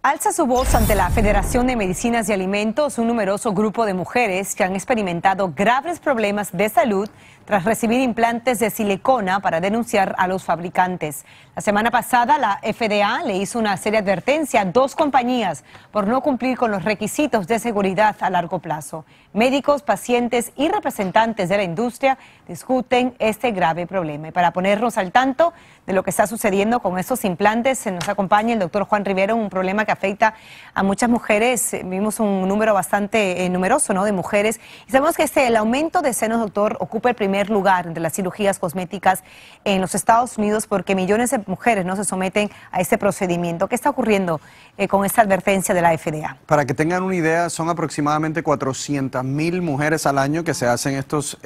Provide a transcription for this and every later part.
Alza su voz ante la Federación de Medicinas y Alimentos un numeroso grupo de mujeres que han experimentado graves problemas de salud tras recibir implantes de silicona para denunciar a los fabricantes. La semana pasada la FDA le hizo una de advertencia a dos compañías por no cumplir con los requisitos de seguridad a largo plazo. Médicos, pacientes y representantes de la industria discuten este grave problema. Y para ponernos al tanto de lo que está sucediendo con estos implantes, se nos acompaña el doctor Juan Rivero, un problema que afecta a muchas mujeres. Eh, vimos un número bastante eh, numeroso ¿no? de mujeres. sabemos que este, el aumento de senos, doctor, ocupa el primer lugar entre las cirugías cosméticas en los Estados Unidos porque millones de mujeres no se someten a este procedimiento. ¿Qué está ocurriendo eh, con esta advertencia de la FDA? Para que tengan una idea, son aproximadamente 400 mil mujeres al año que se hacen estos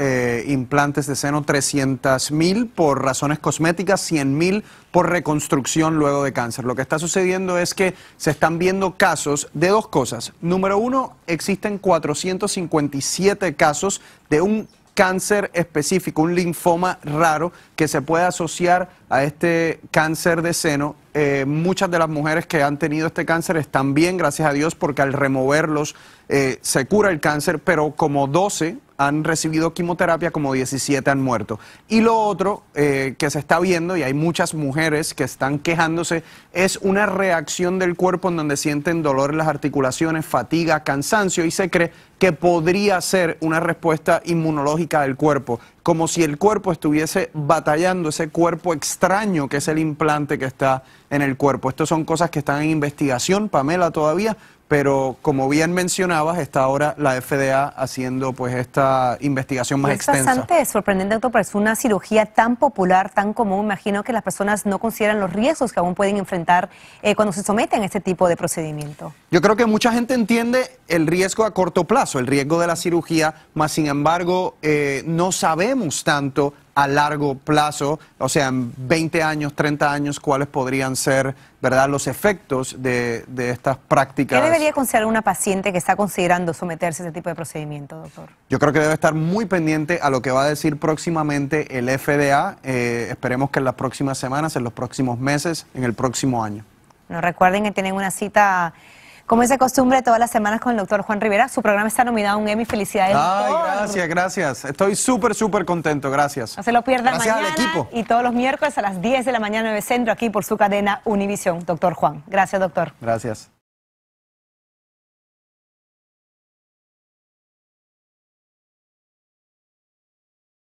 implantes de seno, 300 mil por razones cosméticas, 100 mil por reconstrucción luego de cáncer. Lo que está sucediendo es que se están viendo casos de dos cosas. Número uno, existen 457 casos de un cáncer específico, un linfoma raro que se puede asociar a este cáncer de seno. Eh, muchas de las mujeres que han tenido este cáncer están bien, gracias a Dios, porque al removerlos eh, se cura el cáncer, pero como 12 han recibido quimioterapia, como 17 han muerto. Y lo otro eh, que se está viendo, y hay muchas mujeres que están quejándose, es una reacción del cuerpo en donde sienten dolor en las articulaciones, fatiga, cansancio, y se cree que podría ser una respuesta inmunológica del cuerpo, como si el cuerpo estuviese batallando ese cuerpo extraño que es el implante que está en el cuerpo. Estas son cosas que están en investigación, Pamela, todavía, pero como bien mencionabas, está ahora la FDA haciendo pues esta investigación más es extensa. Es sorprendente, doctor, pero es una cirugía tan popular, tan común. Imagino que las personas no consideran los riesgos que aún pueden enfrentar eh, cuando se someten a este tipo de procedimiento. Yo creo que mucha gente entiende el riesgo a corto plazo, el riesgo de la cirugía, más sin embargo eh, no sabemos tanto a largo plazo, o sea, en 20 años, 30 años, cuáles podrían ser, ¿verdad?, los efectos de, estas prácticas. ¿Qué debería considerar una paciente que está considerando someterse a ese tipo de procedimiento, doctor? Yo creo que debe estar muy pendiente a lo que va a decir próximamente el FDA. Eh, esperemos que en las próximas semanas, en los próximos meses, en el próximo año. No recuerden que tienen una cita como es de costumbre, todas las semanas con el doctor Juan Rivera. Su programa está nominado a un Emmy. Felicidades. Ay, gracias, gracias. Estoy súper, súper contento. Gracias. No se lo pierdan gracias mañana equipo. y todos los miércoles a las 10 de la mañana en centro aquí por su cadena Univisión. Doctor Juan. Gracias, doctor. Gracias.